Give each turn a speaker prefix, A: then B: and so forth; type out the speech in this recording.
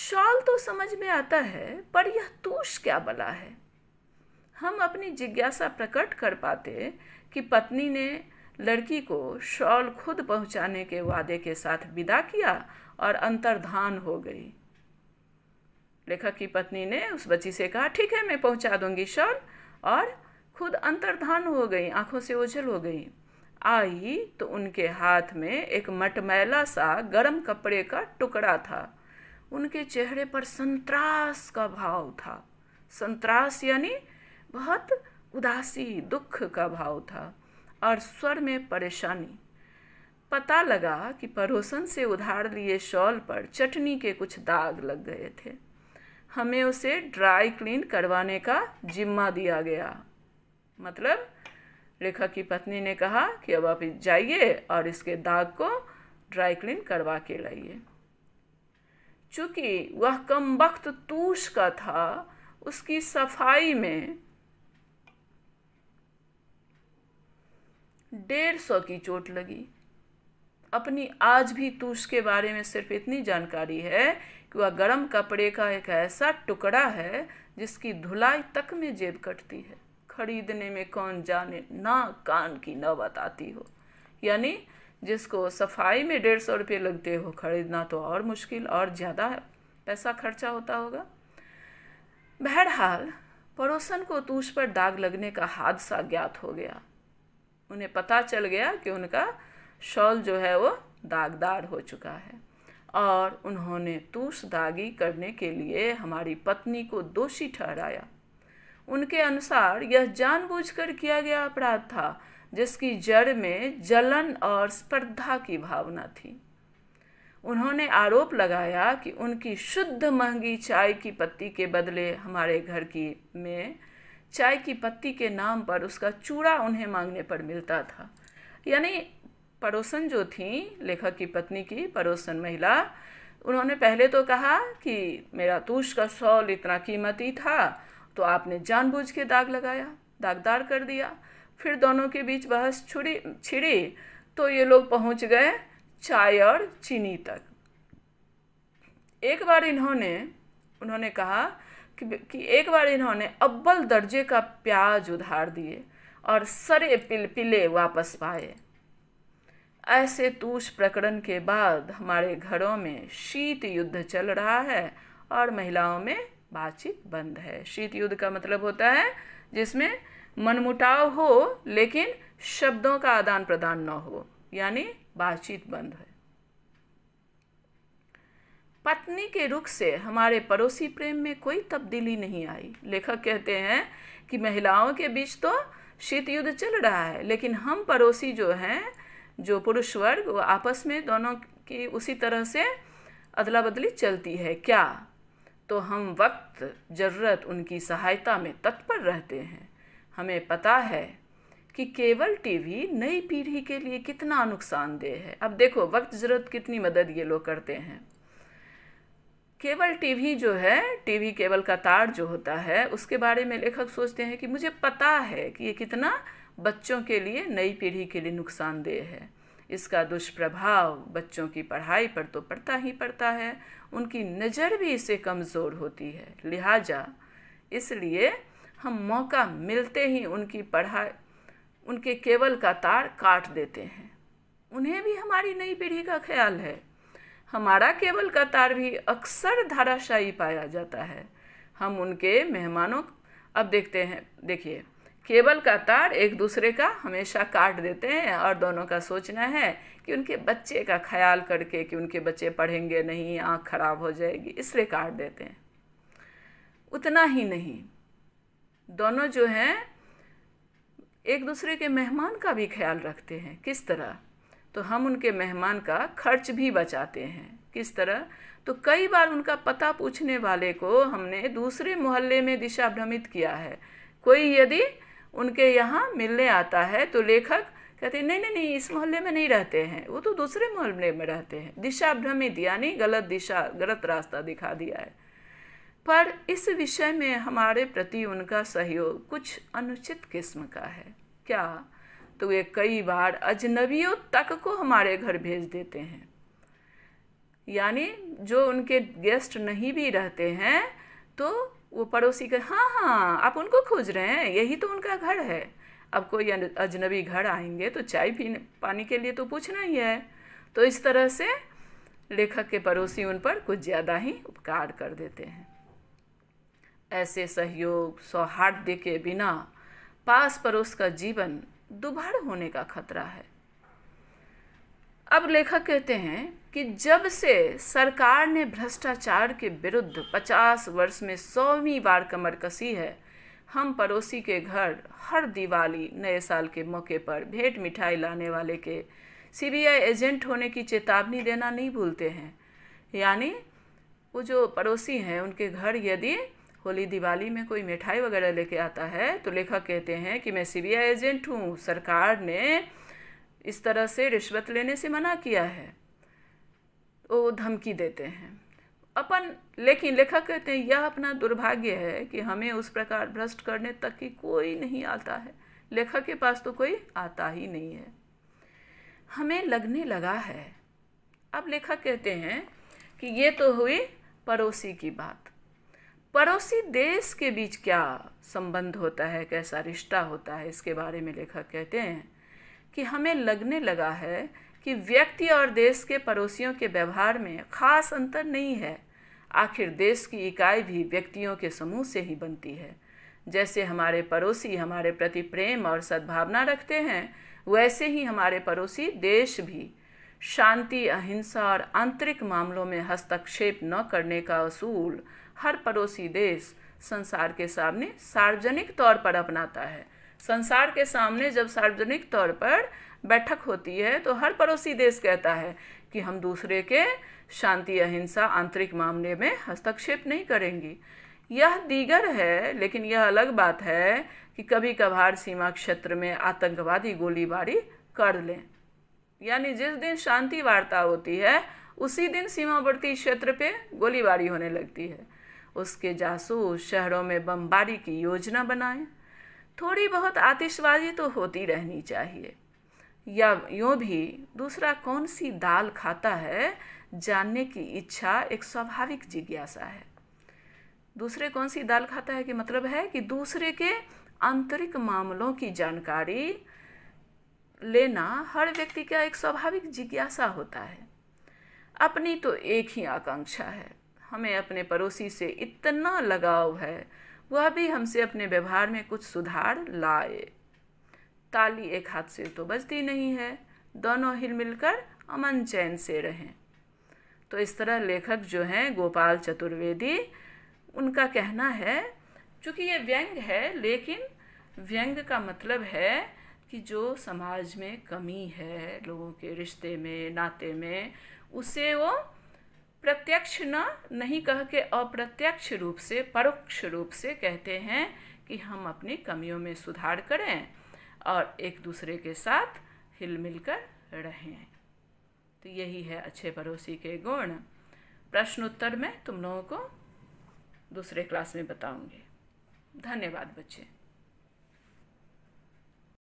A: shawl तो समझ में आता है पर यह तूष क्या बला है हम अपनी जिज्ञासा प्रकट कर पाते कि पत्नी ने लड़की को शॉल खुद पहुंचाने के वादे के साथ विदा किया और अंतर्धान हो गई लेखक की पत्नी ने उस बच्ची से कहा ठीक है मैं पहुंचा दूंगी शॉल और खुद अंतर्धान हो गई आंखों से ओझल हो गई आई तो उनके हाथ में एक मटमैला सा गर्म कपड़े का टुकड़ा था उनके चेहरे पर संतरास का भाव था संतरास यानी बहुत उदासी दुख का भाव था और स्वर में परेशानी पता लगा कि परोसन से उधार लिए शॉल पर चटनी के कुछ दाग लग गए थे हमें उसे ड्राई क्लीन करवाने का जिम्मा दिया गया मतलब रेखा की पत्नी ने कहा कि अब आप जाइए और इसके दाग को ड्राई क्लीन करवा के लाइए चूँकि वह कम वक्त तूष का था उसकी सफाई में डेढ़ सौ की चोट लगी अपनी आज भी तूष के बारे में सिर्फ इतनी जानकारी है कि वह गर्म कपड़े का एक ऐसा टुकड़ा है जिसकी धुलाई तक में जेब कटती है खरीदने में कौन जाने ना कान की न बताती हो यानी जिसको सफाई में डेढ़ सौ रुपये लगते हो ख़रीदना तो और मुश्किल और ज़्यादा पैसा खर्चा होता होगा बहरहाल पड़ोसन को तूष पर दाग लगने का हादसा ज्ञात हो गया उन्हें पता चल गया कि उनका शॉल जो है वो दागदार हो चुका है और उन्होंने तूष दागी करने के लिए हमारी पत्नी को दोषी ठहराया उनके अनुसार यह जानबूझकर किया गया अपराध था जिसकी जड़ में जलन और स्पर्धा की भावना थी उन्होंने आरोप लगाया कि उनकी शुद्ध महंगी चाय की पत्ती के बदले हमारे घर की में चाय की पत्ती के नाम पर उसका चूड़ा उन्हें मांगने पर मिलता था यानी पड़ोसन जो थी लेखक की पत्नी की पड़ोसन महिला उन्होंने पहले तो कहा कि मेरा तूष का सॉल इतना कीमती था तो आपने जानबूझ के दाग लगाया दागदार कर दिया फिर दोनों के बीच बहस छुड़ी छिड़ी तो ये लोग पहुंच गए चाय और चीनी तक एक बार इन्होंने उन्होंने कहा कि, कि एक बार इन्होंने अव्वल दर्जे का प्याज उधार दिए और सरे पिल पिले वापस पाए ऐसे तूष प्रकरण के बाद हमारे घरों में शीत युद्ध चल रहा है और महिलाओं में बातचीत बंद है शीत युद्ध का मतलब होता है जिसमें मनमुटाव हो लेकिन शब्दों का आदान प्रदान ना हो यानी बातचीत बंद है पत्नी के रुख से हमारे पड़ोसी प्रेम में कोई तब्दीली नहीं आई लेखक कहते हैं कि महिलाओं के बीच तो शीत युद्ध चल रहा है लेकिन हम पड़ोसी जो हैं जो पुरुष वर्ग वो आपस में दोनों की उसी तरह से अदला बदली चलती है क्या तो हम वक्त ज़रूरत उनकी सहायता में तत्पर रहते हैं हमें पता है कि केबल टीवी नई पीढ़ी के लिए कितना नुकसानदेह है अब देखो वक्त ज़रूरत कितनी मदद ये लोग करते हैं केबल टीवी जो है टीवी केबल का तार जो होता है उसके बारे में लेखक सोचते हैं कि मुझे पता है कि ये कितना बच्चों के लिए नई पीढ़ी के लिए नुकसानदेह है इसका दुष्प्रभाव बच्चों की पढ़ाई पर तो पड़ता ही पड़ता है उनकी नज़र भी इसे कमज़ोर होती है लिहाजा इसलिए हम मौका मिलते ही उनकी पढ़ाई उनके केवल का तार काट देते हैं उन्हें भी हमारी नई पीढ़ी का ख्याल है हमारा केवल का तार भी अक्सर धाराशाही पाया जाता है हम उनके मेहमानों अब देखते हैं देखिए केबल का तार एक दूसरे का हमेशा काट देते हैं और दोनों का सोचना है कि उनके बच्चे का ख्याल करके कि उनके बच्चे पढ़ेंगे नहीं आँख खराब हो जाएगी इसलिए काट देते हैं उतना ही नहीं दोनों जो हैं एक दूसरे के मेहमान का भी ख्याल रखते हैं किस तरह तो हम उनके मेहमान का खर्च भी बचाते हैं किस तरह तो कई बार उनका पता पूछने वाले को हमने दूसरे मोहल्ले में दिशा भ्रमित किया है कोई यदि उनके यहाँ मिलने आता है तो लेखक कहते नहीं नहीं नहीं इस मोहल्ले में नहीं रहते हैं वो तो दूसरे मोहल्ले में रहते हैं दिशा भ्रमित यानी गलत दिशा गलत रास्ता दिखा दिया है पर इस विषय में हमारे प्रति उनका सहयोग कुछ अनुचित किस्म का है क्या तो वे कई बार अजनबियों तक को हमारे घर भेज देते हैं यानी जो उनके गेस्ट नहीं भी रहते हैं तो वो पड़ोसी का हाँ हाँ आप उनको खोज रहे हैं यही तो उनका घर है अब कोई अजनबी घर आएंगे तो चाय पीने पानी के लिए तो पूछना ही है तो इस तरह से लेखक के पड़ोसी उन पर कुछ ज़्यादा ही उपकार कर देते हैं ऐसे सहयोग सौहार्द्य के बिना पास पड़ोस का जीवन दुभर होने का खतरा है अब लेखक कहते हैं कि जब से सरकार ने भ्रष्टाचार के विरुद्ध 50 वर्ष में सौवीं बार कमर कसी है हम पड़ोसी के घर हर दिवाली नए साल के मौके पर भेंट मिठाई लाने वाले के सीबीआई एजेंट होने की चेतावनी देना नहीं भूलते हैं यानी वो जो पड़ोसी हैं उनके घर यदि होली दिवाली में कोई मिठाई वगैरह लेके आता है तो लेखक कहते हैं कि मैं सी एजेंट हूँ सरकार ने इस तरह से रिश्वत लेने से मना किया है तो धमकी देते हैं अपन लेकिन लेखक कहते हैं यह अपना दुर्भाग्य है कि हमें उस प्रकार भ्रष्ट करने तक की कोई नहीं आता है लेखक के पास तो कोई आता ही नहीं है हमें लगने लगा है अब लेखक कहते हैं कि ये तो हुई पड़ोसी की बात पड़ोसी देश के बीच क्या संबंध होता है कैसा रिश्ता होता है इसके बारे में लेखक कहते हैं कि हमें लगने लगा है कि व्यक्ति और देश के पड़ोसियों के व्यवहार में खास अंतर नहीं है आखिर देश की इकाई भी व्यक्तियों के समूह से ही बनती है जैसे हमारे पड़ोसी हमारे प्रति प्रेम और सद्भावना रखते हैं वैसे ही हमारे पड़ोसी देश भी शांति अहिंसा और आंतरिक मामलों में हस्तक्षेप न करने का असूल हर पड़ोसी देश संसार के सामने सार्वजनिक तौर पर अपनाता है संसार के सामने जब सार्वजनिक तौर पर बैठक होती है तो हर पड़ोसी देश कहता है कि हम दूसरे के शांति अहिंसा आंतरिक मामले में हस्तक्षेप नहीं करेंगी यह दीगर है लेकिन यह अलग बात है कि कभी कभार सीमा क्षेत्र में आतंकवादी गोलीबारी कर लें यानी जिस दिन शांति वार्ता होती है उसी दिन सीमावर्ती क्षेत्र पे गोलीबारी होने लगती है उसके जासूस शहरों में बमबारी की योजना बनाएं थोड़ी बहुत आतिशबाजी तो होती रहनी चाहिए या यूँ भी दूसरा कौन सी दाल खाता है जानने की इच्छा एक स्वाभाविक जिज्ञासा है दूसरे कौन सी दाल खाता है कि मतलब है कि दूसरे के आंतरिक मामलों की जानकारी लेना हर व्यक्ति का एक स्वाभाविक जिज्ञासा होता है अपनी तो एक ही आकांक्षा है हमें अपने पड़ोसी से इतना लगाव है वह भी हमसे अपने व्यवहार में कुछ सुधार लाए ताली एक हाथ से तो बजती नहीं है दोनों हिल मिलकर अमन चैन से रहें तो इस तरह लेखक जो हैं गोपाल चतुर्वेदी उनका कहना है चूँकि ये व्यंग है लेकिन व्यंग का मतलब है कि जो समाज में कमी है लोगों के रिश्ते में नाते में उसे वो प्रत्यक्ष न नहीं कह के अप्रत्यक्ष रूप से परोक्ष रूप से कहते हैं कि हम अपनी कमियों में सुधार करें और एक दूसरे के साथ हिल मिल कर रहें तो यही है अच्छे पड़ोसी के गुण प्रश्न उत्तर में तुम लोगों को दूसरे क्लास में बताऊंगी धन्यवाद बच्चे